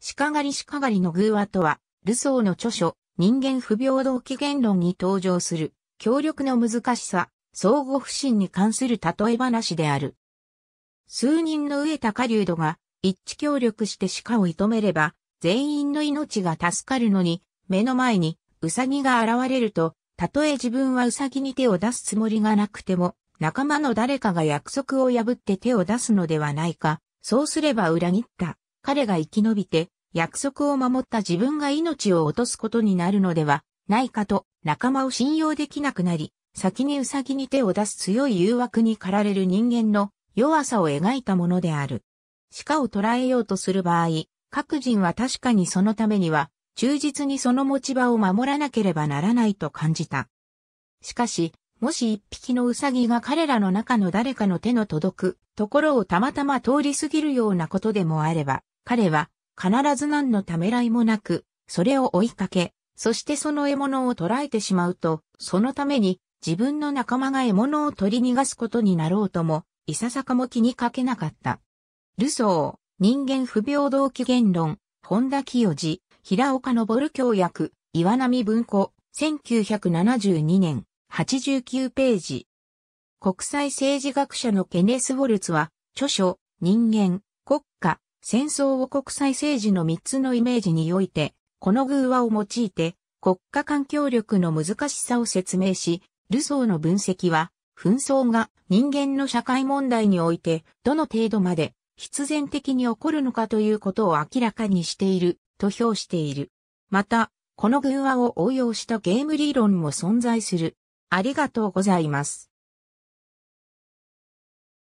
鹿狩り鹿狩りの偶話とは、ルソーの著書、人間不平等起源論に登場する、協力の難しさ、相互不信に関する例え話である。数人の上えた狩人が、一致協力して鹿を射止めれば、全員の命が助かるのに、目の前に、ウサギが現れると、たとえ自分はウサギに手を出すつもりがなくても、仲間の誰かが約束を破って手を出すのではないか、そうすれば裏切った彼が生き延びて、約束を守った自分が命を落とすことになるのではないかと仲間を信用できなくなり、先にウサギに手を出す強い誘惑に駆られる人間の弱さを描いたものである。鹿を捕らえようとする場合、各人は確かにそのためには、忠実にその持ち場を守らなければならないと感じた。しかし、もし一匹のウサギが彼らの中の誰かの手の届くところをたまたま通り過ぎるようなことでもあれば、彼は必ず何のためらいもなく、それを追いかけ、そしてその獲物を捕らえてしまうと、そのために自分の仲間が獲物を取り逃がすことになろうとも、いささかも気にかけなかった。ルソー、人間不平等起源論、本田清治、平岡昇教役、岩波文庫、1972年、89ページ。国際政治学者のケネス・ウォルツは、著書、人間、戦争を国際政治の3つのイメージにおいて、この偶話を用いて、国家環境力の難しさを説明し、ルソーの分析は、紛争が人間の社会問題において、どの程度まで必然的に起こるのかということを明らかにしている、と評している。また、この偶話を応用したゲーム理論も存在する。ありがとうございます。